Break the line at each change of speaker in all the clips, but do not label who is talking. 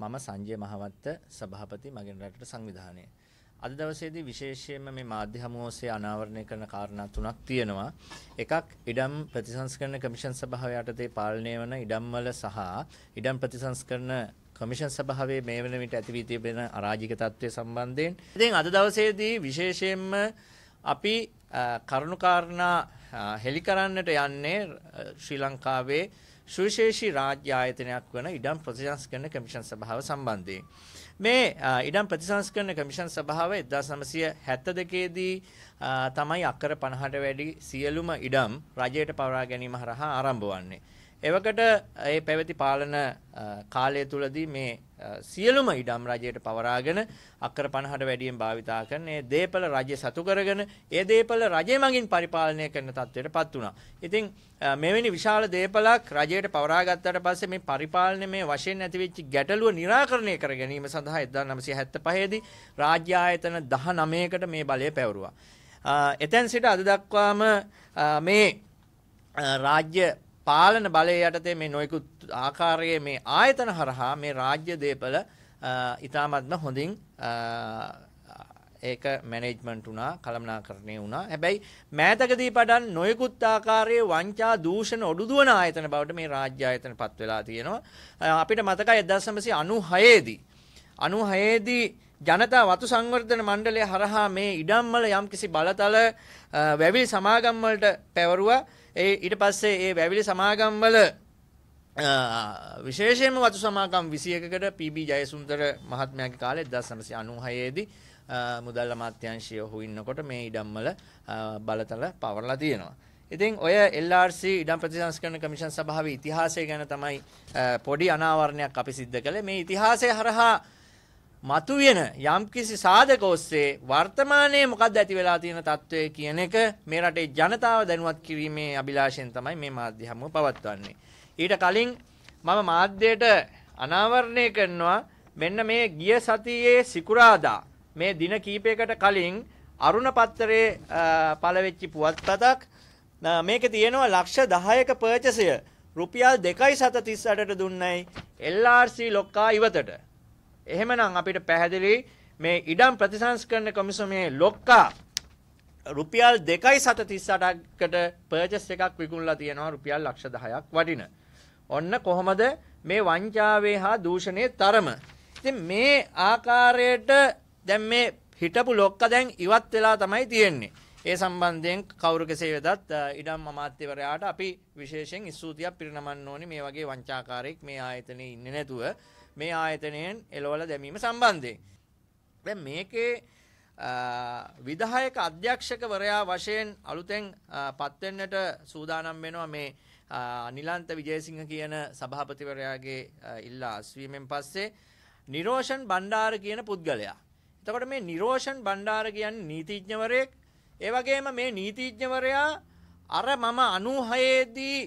මම සංජය මහවත්ත සභාපති මගෙන් රටට සංවිධානය. අද දවසේදී විශේෂයෙන්ම මේ මාධ්‍ය හමුව ඔස්සේ අනාවරණය කරන කාරණා තුනක් තියෙනවා. එකක් ඉඩම් ප්‍රතිසංස්කරණ කමිෂන් සභාව යටතේ පාලනය වන ඉඩම්වල සහ ඉඩම් ප්‍රතිසංස්කරණ කමිෂන් සභාවේ මේ වන විට ඇති වී තිබෙන අරාජික තත්ත්වය සම්බන්ධයෙන්. ඉතින් අද දවසේදී විශේෂයෙන්ම අපි කරුණු කාරණා හෙලි කරන්නට යන්නේ ශ්‍රී ලංකාවේ සුවිශේෂී රාජ්‍ය ආයතනයක් වන ඉඩම් ප්‍රතිසංස්කරණ කමිෂන් සභාව සම්බන්ධයෙන්. මේ ඉඩම් ප්‍රතිසංස්කරණ කමිෂන් සභාව 1972 දී තමයි අක්කර 50ට වැඩි සියලුම ඉඩම් රජයට පවරා ගැනීම හරහා ආරම්භ වන්නේ. එවකට ඒ පැවති පාලන කාලය තුලදී මේ සියලුම ඉඩම් රජයට පවරාගෙන අක්කර 50ට වැඩියෙන් භාවිතා කරන ඒ දේපල රජය සතු කරගෙන ඒ දේපල රජය මගින් පරිපාලනය කරන තත්ත්වයටපත් වුණා. ඉතින් මෙවැනි විශාල දේපලක් රජයට පවරා ගත්තට පස්සේ මේ පරිපාලනය මේ වශයෙන් ඇතිවෙච්ච ගැටලුව නිරාකරණය කර ගැනීම සඳහා 1975 දී රාජ්‍ය ආයතන 19කට මේ බලය පැවරුවා. එතැන් සිට අද දක්වාම මේ රාජ්‍ය පාලන බලය යටතේ මේ නොයෙකුත් ආකාරයේ මේ ආයතන හරහා මේ රාජ්‍ය දේපල ඉතාමත්ම හොඳින් ඒක මැනේජ්මන්ට් වුණා කළමනාකරණය වුණා. හැබැයි මෑතකදී පටන් නොයෙකුත් ආකාරයේ වංචා දූෂණ ඔඩුදුවන ආයතන බවට මේ රාජ්‍ය ආයතනපත් වෙලා තියෙනවා. අපිට මතකයි 1996 දී 96 දී ජනතා වතු සංවර්ධන මණ්ඩලය හරහා මේ ඉඩම්වල යම්කිසි බලතල වැවිලි සමාගම් වලට පැවරුවා. ඒ ඊට පස්සේ ඒ වැවිලි සමාගම්වල විශේෂයෙන්ම වතු සමාගම් 21කට PB ජයසුන්දර මහත්මයාගේ කාලේ 1996 දී මුදල් අමාත්‍යාංශය ඔහු ඉන්නකොට මේ ඉඩම්වල බලතල පවරලා තියෙනවා. ඉතින් ඔය LRC ඉඩම් ප්‍රතිසංස්කරණ කමිෂන් සභාවේ ඉතිහාසය ගැන තමයි පොඩි අනාවරණයක් අපි සිද්ධ කළේ. මේ ඉතිහාසය හරහා මතුවෙන යම්කිසි සාධක ඔස්සේ වර්තමානයේ මොකක්ද ඇති වෙලා තියෙන තත්ත්වය කියන එක මේ රටේ ජනතාව දැනුවත් කිරීමේ අභිලාෂයෙන් තමයි මේ මාධ්‍ය හමුව පවත්වන්නේ. ඊට කලින් මම මාධ්‍යයට අනාවරණය කරනවා මෙන්න මේ ගිය සතියේ සිකුරාදා මේ දින කීපයකට කලින් අරුණ පත්තරේ පළවෙච්චි පුවත්පතක් මේකේ තියෙනවා ලක්ෂ 10ක පර්චසය රුපියල් 2.738ට දුන්නයි LRC ලොක්කා ඉවතට එහෙමනම් අපිට පැහැදිලි මේ ඉඩම් ප්‍රතිසංස්කරණ කොමිසමේ ලොක්කා රුපියල් 2.738කට පර්චස් එකක් විකුණලා තියෙනවා රුපියල් ලක්ෂ 10ක් වටින. ඔන්න කොහොමද මේ වංචාවේ හා දූෂණයේ තරම. ඉතින් මේ ආකාරයට දැන් මේ හිටපු ලොක්ක දැන් ඉවත් වෙලා තමයි තියෙන්නේ. ඒ සම්බන්ධයෙන් කවුරු කෙසේ වෙතත් ඉඩම් අමාත්‍යවරයාට අපි විශේෂයෙන් ස්තුතියක් පිරිනමන්න ඕනි මේ වගේ වංචාකාරයෙක් මේ ආයතනයේ ඉන්නේ නැතුව. මේ ආයතනයෙන් එලවලා දැමීම සම්බන්ධයෙන්. දැන් මේකේ විධායක අධ්‍යක්ෂකවරයා වශයෙන් අලුතෙන් පත්වෙන්නට සූදානම් වෙනවා මේ නිලන්ත විජේසිංහ කියන සභාපතිවරයාගේ ඉල්ලා අස්වීමෙන් පස්සේ නිරෝෂන් බණ්ඩාර කියන පුද්ගලයා. එතකොට මේ නිරෝෂන් බණ්ඩාර කියන්නේ නීතිඥවරයෙක්. ඒ වගේම මේ නීතිඥවරයා අර මම 96 දී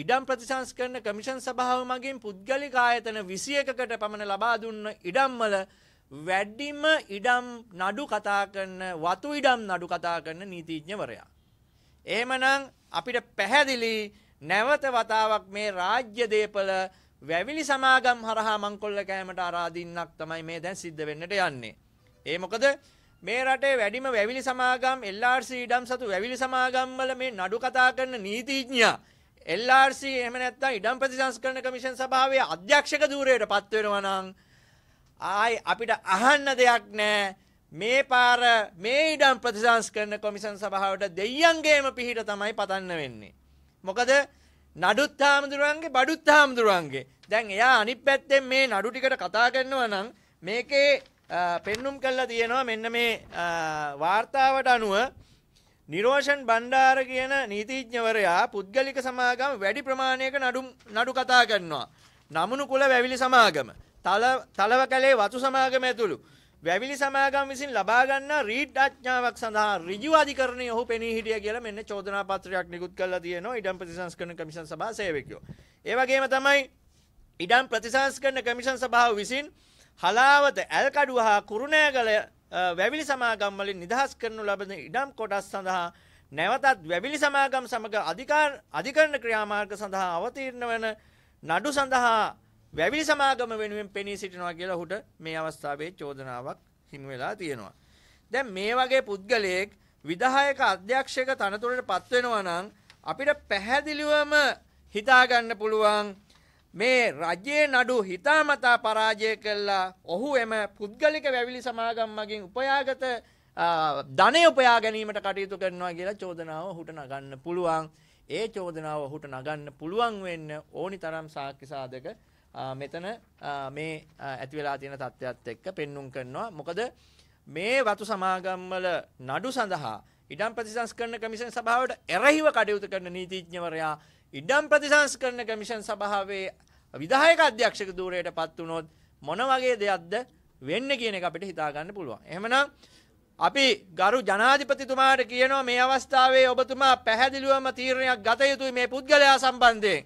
ඉඩම් ප්‍රතිසංස්කරණ කමිෂන් සභාව මගින් පුද්ගලික ආයතන 21කට පමණ ලබා දුන්න ඉඩම්වල වැඩිම ඉඩම් නඩු කතා කරන වතු ඉඩම් නඩු කතා කරන නීතිඥවරයා. එහෙමනම් අපිට පැහැදිලි නැවත වතාවක් මේ රාජ්‍ය දේපල වැවිලි සමාගම් හරහා මංකොල්ල කෑමට අරාදින්නක් තමයි මේ දැන් සිද්ධ වෙන්නට යන්නේ. ඒ මොකද මේ රටේ වැඩිම වැවිලි සමාගම් LRC ඉඩම් සතු වැවිලි සමාගම් වල මේ නඩු කතා කරන නීතිඥයා LRC එහෙම නැත්නම් ඉඩම් ප්‍රතිසංස්කරණ කමිෂන් සභාවේ අධ්‍යක්ෂක ධූරයට පත් වෙනවා නම් ආයි අපිට අහන්න දෙයක් නැහැ මේ පාර මේ ඉඩම් ප්‍රතිසංස්කරණ කොමිෂන් සභාවට දෙයියන්ගේම පිහිට තමයි පතන්න වෙන්නේ. මොකද නඩුත් හාමුදුරුවන්ගේ බඩුත් හාමුදුරුවන්ගේ. දැන් එයා අනිත් පැත්තෙන් මේ නඩු ටිකට කතා කරනවා නම් මේකේ පෙන්눔 කරලා තියෙනවා මෙන්න මේ වාර්තාවට අනුව නිරෝෂන් බණ්ඩාර කියන නීතිඥවරයා පුද්ගලික සමාගම් වැඩි ප්‍රමාණයක නඩු නඩු කතා කරනවා. නමුණු කුල වැවිලි සමාගම, තල තලව කැලේ වතු සමාගම ඇතුළු වැවිලි සමාගම් විසින් ලබා ගන්නා රීඩ් අඥාවක් සඳහා ඍජු අධිකරණයේ ඔහු පෙනී හිටිය කියලා මෙන්න චෝදනා පත්‍රයක් නිකුත් කරලා තියෙනවා ඉඩම් ප්‍රතිසංස්කරණ කමිෂන් සභා සේවකයෝ. ඒ වගේම තමයි ඉඩම් ප්‍රතිසංස්කරණ කමිෂන් සභාව විසින් හලාවත ඇල්කඩුව හා කුරුණෑගල වැවිලි සමාගම් වලින් නිදහස් කරනු ලබන ඉඩම් කොටස් සඳහා නැවතත් වැවිලි සමාගම් සමග අධිකරණ ක්‍රියාමාර්ග සඳහා අවතීර්ණ වන නඩු සඳහා වැවිලි සමාගම වෙනුවෙන් පෙනී සිටිනවා කියලා හුට මේ අවස්ථාවේ චෝදනාවක් හිමි වෙලා තියෙනවා. දැන් මේ වගේ පුද්ගලයෙක් විධායක අධ්‍යක්ෂක තනතුරට පත්වෙනවා නම් අපිට පැහැදිලිවම හිතාගන්න පුළුවන් මේ රජයේ නඩු හිතාමතා පරාජය කළා ඔහු එම පුද්ගලික වැවිලි සමාගම් මගින් උපයාගත ධනය උපයා ගැනීමට කටයුතු කරනවා කියලා චෝදනාව හුට නගන්න පුළුවන් ඒ චෝදනාව හුට නගන්න පුළුවන් වෙන්න ඕනි තරම් සාක්්‍ය සාධක මෙතන මේ ඇතිවෙලා තියෙන තත්ත්වත් එක්ක පෙන්නුම් කරනවා මොකද මේ වතු සමාගම්වල නඩු සඳහා ඉඩම් ප්‍රතිසංස්කරන කමිෂන් සභාවට එරහිව කටයුතු කරන නීතිඥවරයා ඉඩම් ප්‍රතිසංස්කරන කමිෂන් සභාවේ විධායක අධ්‍යක්ෂක ධූරයට පත් වුණොත් මොන වගේ දෙයක්ද වෙන්නේ කියන එක අපිට හිතා ගන්න පුළුවන්. එහෙමනම් අපි ගරු ජනාධිපතිතුමාට කියනවා මේ අවස්ථාවේ ඔබතුමා පැහැදිලිවම තීරණයක් ගත යුතුයි මේ පුද්ගලයා සම්බන්ධයෙන්.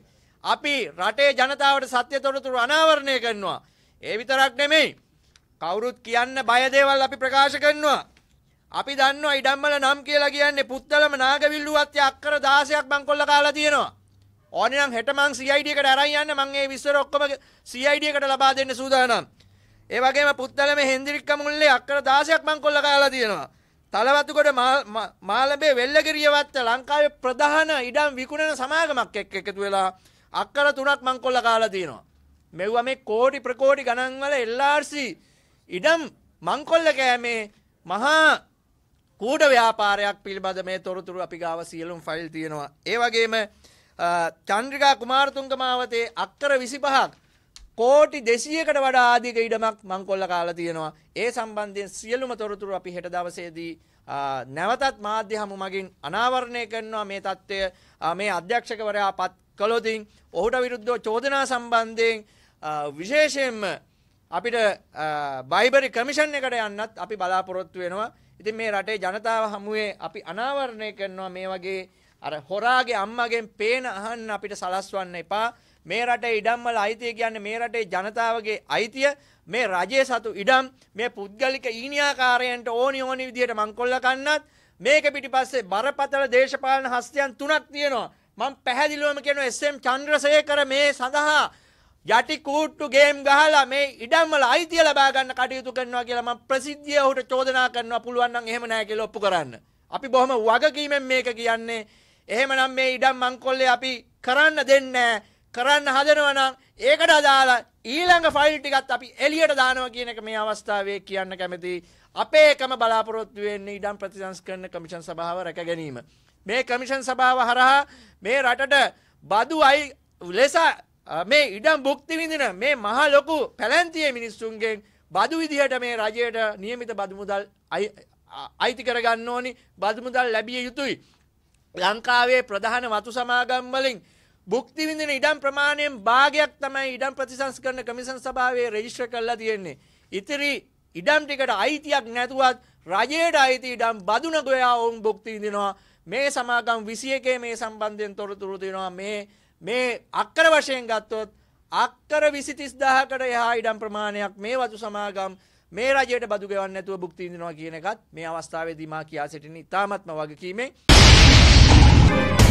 අපි රටේ ජනතාවට සත්‍ය තොරතුරු අනාවරණය කරනවා. ඒ විතරක් නෙමෙයි. කවුරුත් කියන්න බය දේවල් අපි ප්‍රකාශ කරනවා. අපි දන්නවා ඉඩම්මල නම් කියලා කියන්නේ පුත්තලම නාගවිල්ලුවත් අක්කර 16ක් බංකොල්ල කාලා තියෙනවා. ඕනනම් හෙට මං CID එකට අරන් යන්න මං ඒ විස්තර ඔක්කොම CID එකට ලබා දෙන්න සූදානම්. ඒ වගේම පුත්තලමේ හෙන්දිරික්ක මුල්ලේ අක්කර 16ක් මං කොල්ල කාලා තියෙනවා. තලවතුගොඩ මාළඹේ වෙල්ලගිරිය වත්ත ලංකාවේ ප්‍රධාන ඉඩම් විකුණන සමාගමක් එක්ක එකතු වෙලා අක්කර තුනක් මං කොල්ල කාලා තියෙනවා. මෙව්වා මේ කෝටි ප්‍රකෝටි ගණන් වල LRC ඉඩම් මංකොල්ල කෑමේ මහා කූඩ ව්‍යාපාරයක් පිළිබඳ මේ තොරතුරු අපි ගාව සියලුම ෆයිල් තියෙනවා. ඒ වගේම චන්ද්‍රිකා කුමාරතුන්ග මාවතේ අක්කර විසිපහක් කෝටි දෙසියකට වඩා ආධික ඉඩමක් මංකොල්ල කාලා තියෙනවා ඒ සම්බන්ධයෙන් සියලුම තොරතුරු අපි හෙට දවසේදී නැවතත් මාධ්‍ය හමු මගින් අනාවරණය කරනවා මේ තත්ත්වය මේ අධ්‍යක්ෂකවරයා පත් කළොතින් ඔහුට විරුද්ධෝ චෝදනා සම්බන්ධයෙන් විශේෂයෙන්ම අපිට බයිබරි කමිෂන් එකට යන්නත් අපි බලාපොරොත්තු වෙනවා ඉතින් මේ රටේ ජනතාව හමුවේ අපි අනාවරණය කරනවා මේ වගේ අර හොරාගේ අම්මගෙන් පේන අහන්න අපිට සලස්වන්න එපා. මේ රටේ ඉඩම්වල අයිතිය කියන්නේ මේ රටේ ජනතාවගේ අයිතිය. මේ රජයේ සතු ඉඩම් මේ පුද්ගලික ඊනියාකාරයන්ට ඕනි ඕනි විදිහට මංකොල්ල කන්නත් මේක පිටිපස්සේ බරපතල දේශපාලන හස්තයන් තුනක් තියෙනවා. මම පැහැදිලිවම කියනවා එස්.එම්. චන්ද්‍රසේකර මේ සඳහා යටි කූට්ටු ගේම් ගහලා මේ ඉඩම්වල අයිතිය ලබා ගන්න කටයුතු කරනවා කියලා මම ප්‍රසිද්ධිය ඔහුට චෝදනා කරනවා පුළුවන් නම් එහෙම නැහැ කියලා ඔප්පු කරන්න. අපි බොහොම වගකීමෙන් මේක කියන්නේ එහෙමනම් මේ ඉඩම් මංකොල්ලේ අපි කරන්න දෙන්නේ කරන්න හදනවා නම් ඒකට අදාළ ඊළඟ ෆයිල් ටිකත් අපි එළියට දානවා කියන එක මේ අවස්ථාවේ කියන්න කැමතියි. අපේ එකම බලාපොරොත්තු වෙන්නේ ඉඩම් ප්‍රතිසංස්කරණ කමිෂන් සභාව රැක ගැනීම. මේ කමිෂන් සභාව හරහා මේ රටට බදු අයි ලෙස මේ ඉඩම් භුක්ති විඳින මේ මහා ලොකු පැලැන්තියේ මිනිස්සුන්ගෙන් බදු විදිහට මේ රජයට නියමිත බදු මුදල් අයිති කරගන්න ඕනි බදු මුදල් ලැබිය යුතුයි. ලංකාවේ ප්‍රධාන වතු සමාගම් වලින් භුක්ති විඳින ඉඩම් ප්‍රමාණයෙන් භාගයක් තමයි ඉඩම් ප්‍රතිසංස්කරණ කමිෂන් සභාවේ රෙජිස්ටර් කරලා තියෙන්නේ. ඉතිරි ඉඩම් ටිකට අයිතියක් නැතුවත් රජයට අයිති ඉඩම් බදුන ගොයා ඔවුන් භුක්ති විඳිනවා. මේ සමාගම් 21 මේ සම්බන්ධයෙන් තොරතුරු දෙනවා. මේ මේ අක්කර වශයෙන් ගත්තොත් අක්කර 23000කට එහා ඉඩම් ප්‍රමාණයක් මේ වතු සමාගම් මේ රජයට බදු ගෙවන්නේ නැතුව භුක්ති විඳිනවා කියන එකත් මේ අවස්ථාවේදී මා කියා සිටින ඉතාමත්ම වගකීමෙන් Bye.